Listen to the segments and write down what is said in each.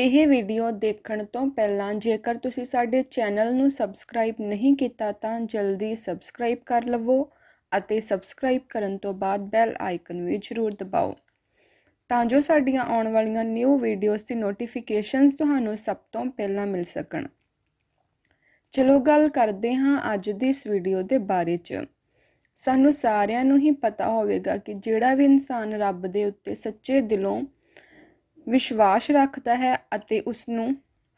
ਇਹ ਵੀਡੀਓ ਦੇਖਣ ਤੋਂ ਪਹਿਲਾਂ ਜੇਕਰ ਤੁਸੀਂ ਸਾਡੇ ਚੈਨਲ ਨੂੰ ਸਬਸਕ੍ਰਾਈਬ ਨਹੀਂ ਕੀਤਾ ਤਾਂ ਜਲਦੀ ਸਬਸਕ੍ਰਾਈਬ ਕਰ ਲਵੋ ਅਤੇ ਸਬਸਕ੍ਰਾਈਬ ਕਰਨ ਤੋਂ ਬਾਅਦ ਬੈਲ ਆਈਕਨ ਵੀ ਜ਼ਰੂਰ ਦਬਾਓ ਤਾਂ ਜੋ ਸਾਡੀਆਂ ਆਉਣ ਵਾਲੀਆਂ ਨਿਊ ਵੀਡੀਓਜ਼ ਦੀ ਨੋਟੀਫਿਕੇਸ਼ਨਸ ਤੁਹਾਨੂੰ ਸਭ ਤੋਂ ਪਹਿਲਾਂ ਮਿਲ ਸਕਣ ਚਲੋ ਗੱਲ ਕਰਦੇ ਹਾਂ ਅੱਜ ਦੀ ਇਸ ਵੀਡੀਓ ਦੇ ਬਾਰੇ 'ਚ ਸਾਨੂੰ ਸਾਰਿਆਂ ਨੂੰ ਹੀ ਪਤਾ ਹੋਵੇਗਾ ਕਿ ਜਿਹੜਾ ਵੀ ਇਨਸਾਨ ਰੱਬ ਦੇ ਉੱਤੇ ਸੱਚੇ ਦਿਲੋਂ ਵਿਸ਼ਵਾਸ ਰੱਖਦਾ ਹੈ ਅਤੇ ਉਸ ਨੂੰ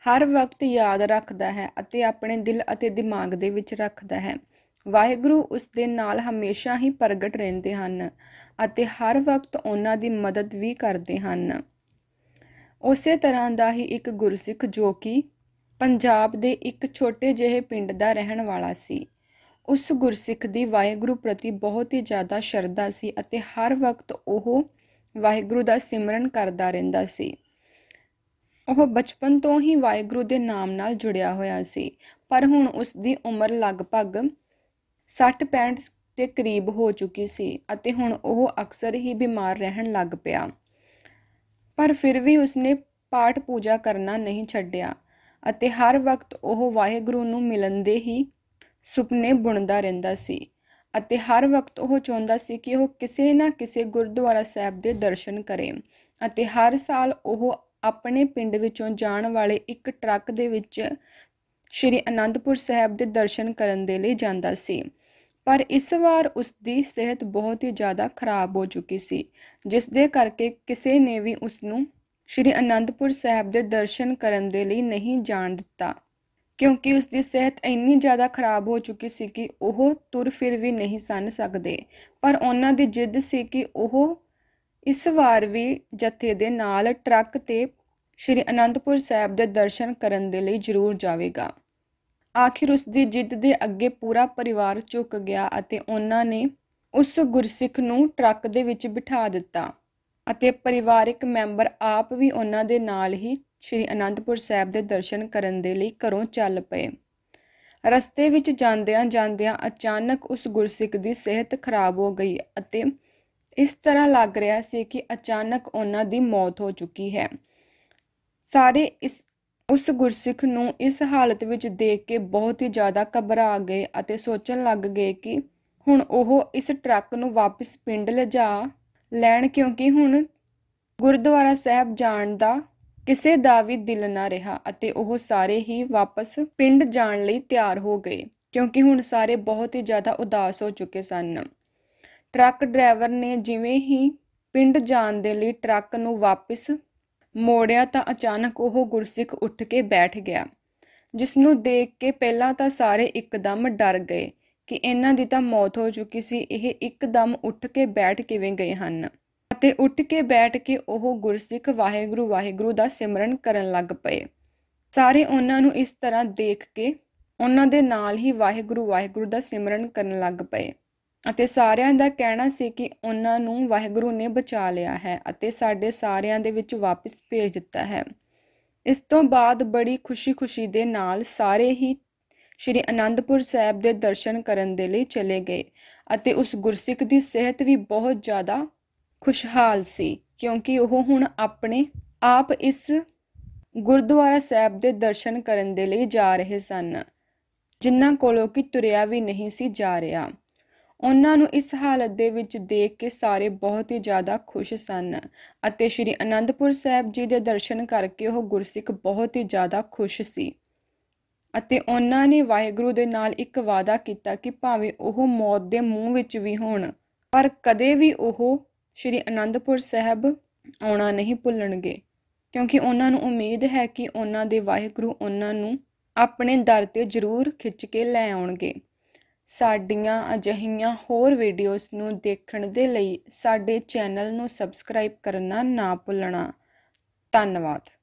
ਹਰ ਵਕਤ ਯਾਦ ਰੱਖਦਾ ਹੈ ਅਤੇ ਆਪਣੇ ਦਿਲ ਅਤੇ ਦਿਮਾਗ ਦੇ ਵਿੱਚ ਰੱਖਦਾ ਹੈ ਵਾਹਿਗੁਰੂ ਉਸ ਦੇ ਨਾਲ ਹਮੇਸ਼ਾ ਹੀ ਪ੍ਰਗਟ ਰਹਿੰਦੇ ਹਨ ਅਤੇ ਹਰ ਵਕਤ ਉਹਨਾਂ ਦੀ ਮਦਦ ਵੀ ਕਰਦੇ ਹਨ ਉਸੇ ਤਰ੍ਹਾਂ ਦਾ ਹੀ ਇੱਕ ਗੁਰਸਿੱਖ ਜੋ ਕਿ ਪੰਜਾਬ ਦੇ ਇੱਕ ਛੋਟੇ ਜਿਹੇ ਪਿੰਡ ਦਾ ਰਹਿਣ ਵਾਲਾ ਸੀ ਉਸ ਗੁਰਸਿੱਖ ਦੀ ਵਾਹਿਗੁਰੂ ਪ੍ਰਤੀ ਬਹੁਤ ਹੀ ਜ਼ਿਆਦਾ ਸ਼ਰਧਾ ਸੀ ਅਤੇ ਹਰ ਵਕਤ ਉਹ ਵਾਹਿਗੁਰੂ ਦਾ ਸਿਮਰਨ ਕਰਦਾ ਰਹਿੰਦਾ ਸੀ ਉਹ ਬਚਪਨ ਤੋਂ ਹੀ ਵਾਹਿਗੁਰੂ ਦੇ ਨਾਮ ਨਾਲ ਜੁੜਿਆ ਹੋਇਆ ਸੀ ਪਰ ਹੁਣ ਉਸ ਦੀ ਉਮਰ ਲਗਭਗ 60-65 ਦੇ ਕਰੀਬ ਹੋ ਚੁੱਕੀ ਸੀ ਅਤੇ ਹੁਣ ਉਹ ਅਕਸਰ ਹੀ ਬਿਮਾਰ ਰਹਿਣ ਲੱਗ ਪਿਆ ਪਰ ਫਿਰ ਵੀ ਉਸਨੇ ਪਾਠ ਪੂਜਾ ਕਰਨਾ ਨਹੀਂ ਛੱਡਿਆ ਅਤੇ ਹਰ ਵਕਤ ਉਹ ਵਾਹਿਗੁਰੂ ਨੂੰ ਮਿਲਣ ਦੇ ਹੀ ਸੁਪਨੇ ਬੁਣਦਾ ਰਹਿੰਦਾ ਸੀ ਅਤੇ ਹਰ ਵਕਤ ਉਹ ਚਾਹੁੰਦਾ ਸੀ ਕਿ ਉਹ ਕਿਸੇ ਨਾ ਕਿਸੇ ਗੁਰਦੁਆਰਾ ਸਾਹਿਬ ਦੇ ਦਰਸ਼ਨ ਕਰੇ ਅਤੇ ਹਰ ਸਾਲ ਉਹ ਆਪਣੇ ਪਿੰਡ ਵਿੱਚੋਂ ਜਾਣ ਵਾਲੇ ਇੱਕ ਟਰੱਕ ਦੇ ਵਿੱਚ ਸ਼੍ਰੀ ਅਨੰਦਪੁਰ ਸਾਹਿਬ ਦੇ ਦਰਸ਼ਨ ਕਰਨ ਦੇ ਲਈ ਜਾਂਦਾ ਸੀ ਪਰ ਇਸ ਵਾਰ ਉਸ ਦੀ ਸਿਹਤ ਬਹੁਤ ਹੀ ਜ਼ਿਆਦਾ ਖਰਾਬ ਹੋ ਚੁੱਕੀ ਸੀ ਜਿਸ ਦੇ ਕਰਕੇ ਕਿਸੇ ਨੇ ਵੀ ਉਸ ਨੂੰ ਸ਼੍ਰੀ ਅਨੰਦਪੁਰ ਸਾਹਿਬ ਦੇ ਦਰਸ਼ਨ ਕਰਨ ਦੇ ਲਈ ਨਹੀਂ ਜਾਣ ਦਿੱਤਾ ਕਿਉਂਕਿ ਉਸ ਦੀ ਸਿਹਤ ਇੰਨੀ ਜ਼ਿਆਦਾ ਖਰਾਬ ਹੋ ਚੁੱਕੀ ਸੀ ਕਿ ਉਹ ਤੁਰ ਫਿਰ ਵੀ ਨਹੀਂ ਸਨ ਸਕਦੇ ਪਰ ਉਹਨਾਂ ਦੀ ਜਿੱਦ ਸੀ ਕਿ ਉਹ ਇਸ ਵਾਰ ਵੀ ਜਥੇ ਦੇ ਨਾਲ ਟਰੱਕ ਤੇ ਸ਼੍ਰੀ ਅਨੰਦਪੁਰ ਸਾਹਿਬ ਦੇ ਦਰਸ਼ਨ ਕਰਨ ਦੇ ਲਈ ਜ਼ਰੂਰ ਜਾਵੇਗਾ ਆਖਿਰ ਉਸ ਦੀ ਜਿੱਦ ਦੇ ਅੱਗੇ ਪੂਰਾ ਪਰਿਵਾਰ ਝੁਕ ਗਿਆ ਅਤੇ ਉਹਨਾਂ ਨੇ ਉਸ ਗੁਰਸਿੱਖ ਨੂੰ ਟਰੱਕ ਦੇ ਵਿੱਚ ਬਿਠਾ ਦਿੱਤਾ ਅਤੇ ਪਰਿਵਾਰਿਕ ਮੈਂਬਰ ਆਪ ਵੀ ਉਹਨਾਂ ਦੇ ਨਾਲ ਹੀ ਸ੍ਰੀ ਅਨੰਦਪੁਰ ਸਾਹਿਬ ਦੇ ਦਰਸ਼ਨ ਕਰਨ ਦੇ ਲਈ ਘਰੋਂ ਚੱਲ ਪਏ ਰਸਤੇ ਵਿੱਚ ਜਾਂਦਿਆਂ ਜਾਂਦਿਆਂ ਅਚਾਨਕ ਉਸ ਗੁਰਸਿੱਖ ਦੀ ਸਿਹਤ ਖਰਾਬ ਹੋ ਗਈ ਅਤੇ ਇਸ ਤਰ੍ਹਾਂ ਲੱਗ ਰਿਹਾ ਸੀ ਕਿ ਅਚਾਨਕ ਉਹਨਾਂ ਦੀ ਮੌਤ ਹੋ ਚੁੱਕੀ ਹੈ ਸਾਰੇ ਇਸ ਉਸ ਗੁਰਸਿੱਖ ਨੂੰ ਇਸ ਹਾਲਤ ਵਿੱਚ ਦੇਖ ਕੇ ਬਹੁਤ ਹੀ ਜ਼ਿਆਦਾ ਘਬਰਾ ਗਏ ਅਤੇ ਸੋਚਣ ਲੱਗ ਗਏ ਕਿ ਹੁਣ ਉਹ ਇਸ ਟਰੱਕ ਨੂੰ ਵਾਪਸ ਪਿੰਡ ਲਿਜਾ ਲੈਣ ਕਿਉਂਕਿ ਹੁਣ ਗੁਰਦੁਆਰਾ ਸਾਹਿਬ ਜਾਣ ਦਾ ਕਿਸੇ ਦਾ ਵੀ ਦਿਲ ਨਾ ਰਿਹਾ ਅਤੇ ਉਹ ਸਾਰੇ ਹੀ ਵਾਪਸ ਪਿੰਡ ਜਾਣ ਲਈ ਤਿਆਰ ਹੋ ਗਏ ਕਿਉਂਕਿ ਹੁਣ ਸਾਰੇ ਬਹੁਤ ਹੀ ਜ਼ਿਆਦਾ ਉਦਾਸ ਹੋ ਚੁੱਕੇ ਸਨ ਟਰੱਕ ਡਰਾਈਵਰ ਨੇ ਜਿਵੇਂ ਹੀ ਪਿੰਡ ਜਾਣ ਦੇ ਲਈ ਟਰੱਕ ਨੂੰ ਵਾਪਸ ਮੋੜਿਆ ਤਾਂ ਅਚਾਨਕ ਉਹ ਗੁਰਸਿੱਖ ਉੱਠ ਕੇ ਬੈਠ ਗਿਆ ਜਿਸ ਨੂੰ ਦੇਖ ਕੇ ਪਹਿਲਾਂ ਤਾਂ ਸਾਰੇ ਇੱਕਦਮ ਡਰ ਗਏ ਕਿ ਇਹਨਾਂ ਦੀ ਤਾਂ ਮੌਤ ਹੋ ਚੁੱਕੀ ਸੀ ਇਹ ਇੱਕਦਮ ਉੱਠ ਕੇ ਬੈਠ ਕਿਵੇਂ ਗਏ ਹਨ ਅਤੇ ਉੱਠ ਕੇ ਬੈਠ ਕੇ ਉਹ ਗੁਰਸਿੱਖ ਵਾਹਿਗੁਰੂ ਵਾਹਿਗੁਰੂ ਦਾ ਸਿਮਰਨ ਕਰਨ ਲੱਗ ਪਏ ਸਾਰੇ ਉਹਨਾਂ ਨੂੰ ਇਸ ਤਰ੍ਹਾਂ ਦੇਖ ਕੇ ਉਹਨਾਂ ਦੇ ਨਾਲ ਹੀ ਵਾਹਿਗੁਰੂ ਵਾਹਿਗੁਰੂ ਦਾ ਸਿਮਰਨ ਕਰਨ ਲੱਗ ਪਏ ਅਤੇ ਸਾਰਿਆਂ ਦਾ ਕਹਿਣਾ ਸੀ ਕਿ ਉਹਨਾਂ ਨੂੰ ਵਾਹਿਗੁਰੂ ਨੇ ਬਚਾ ਲਿਆ ਹੈ ਅਤੇ ਸਾਡੇ ਸਾਰਿਆਂ ਦੇ ਵਿੱਚ ਵਾਪਸ ਭੇਜ ਦਿੱਤਾ ਹੈ ਇਸ ਤੋਂ ਬਾਅਦ ਬੜੀ ਖੁਸ਼ੀ-ਖੁਸ਼ੀ ਦੇ ਨਾਲ ਸਾਰੇ ਹੀ ਸ਼੍ਰੀ ਅਨੰਦਪੁਰ ਸਾਹਿਬ ਦੇ ਦਰਸ਼ਨ ਕਰਨ ਦੇ ਲਈ ਚਲੇ ਗਏ ਅਤੇ ਉਸ ਗੁਰਸਿੱਖ ਦੀ ਸਿਹਤ ਵੀ ਬਹੁਤ ਜ਼ਿਆਦਾ ਖੁਸ਼ਹਾਲ ਸੀ ਕਿਉਂਕਿ ਉਹ ਹੁਣ ਆਪਣੇ ਆਪ ਇਸ ਗੁਰਦੁਆਰਾ ਸਾਹਿਬ ਦੇ ਦਰਸ਼ਨ ਕਰਨ ਦੇ ਲਈ ਜਾ ਰਹੇ ਸਨ ਜਿਨ੍ਹਾਂ ਕੋਲੋਂ ਕਿ ਤੁਰਿਆ ਵੀ ਨਹੀਂ ਸੀ ਜਾ ਰਿਹਾ ਉਹਨਾਂ ਨੂੰ ਇਸ ਹਾਲਤ ਦੇ ਵਿੱਚ ਦੇਖ ਕੇ ਸਾਰੇ ਬਹੁਤ ਹੀ ਜ਼ਿਆਦਾ ਖੁਸ਼ ਸਨ ਅਤੇ ਸ਼੍ਰੀ ਅਨੰਦਪੁਰ ਸਾਹਿਬ ਜੀ ਦੇ ਦਰਸ਼ਨ ਕਰਕੇ ਉਹ ਗੁਰਸਿੱਖ ਬਹੁਤ ਹੀ ਜ਼ਿਆਦਾ ਖੁਸ਼ ਸੀ ਅਤੇ ਉਹਨਾਂ ਨੇ ਵਾਹਿਗੁਰੂ ਦੇ ਨਾਲ ਇੱਕ ਵਾਅਦਾ ਕੀਤਾ ਕਿ ਭਾਵੇਂ ਉਹ ਮੌਤ ਦੇ ਮੂੰਹ ਵਿੱਚ ਵੀ ਹੋਣ ਪਰ ਕਦੇ ਵੀ ਉਹ ਸ਼੍ਰੀ ਅਨੰਦਪੁਰ ਸਾਹਿਬ ਆਉਣਾ ਨਹੀਂ ਭੁੱਲਣਗੇ ਕਿਉਂਕਿ ਉਹਨਾਂ ਨੂੰ ਉਮੀਦ ਹੈ ਕਿ ਉਹਨਾਂ ਦੇ ਵਾਹਿਗੁਰੂ ਉਹਨਾਂ ਨੂੰ ਆਪਣੇ ਦਰ ਤੇ ਜ਼ਰੂਰ ਖਿੱਚ ਕੇ ਲੈ ਆਉਣਗੇ ਸਾਡੀਆਂ ਅਜਹੀਆਂ ਹੋਰ ਵੀਡੀਓਜ਼ ਨੂੰ ਦੇਖਣ ਦੇ ਲਈ ਸਾਡੇ ਚੈਨਲ ਨੂੰ ਸਬਸਕ੍ਰਾਈਬ ਕਰਨਾ ਨਾ ਭੁੱਲਣਾ ਧੰਨਵਾਦ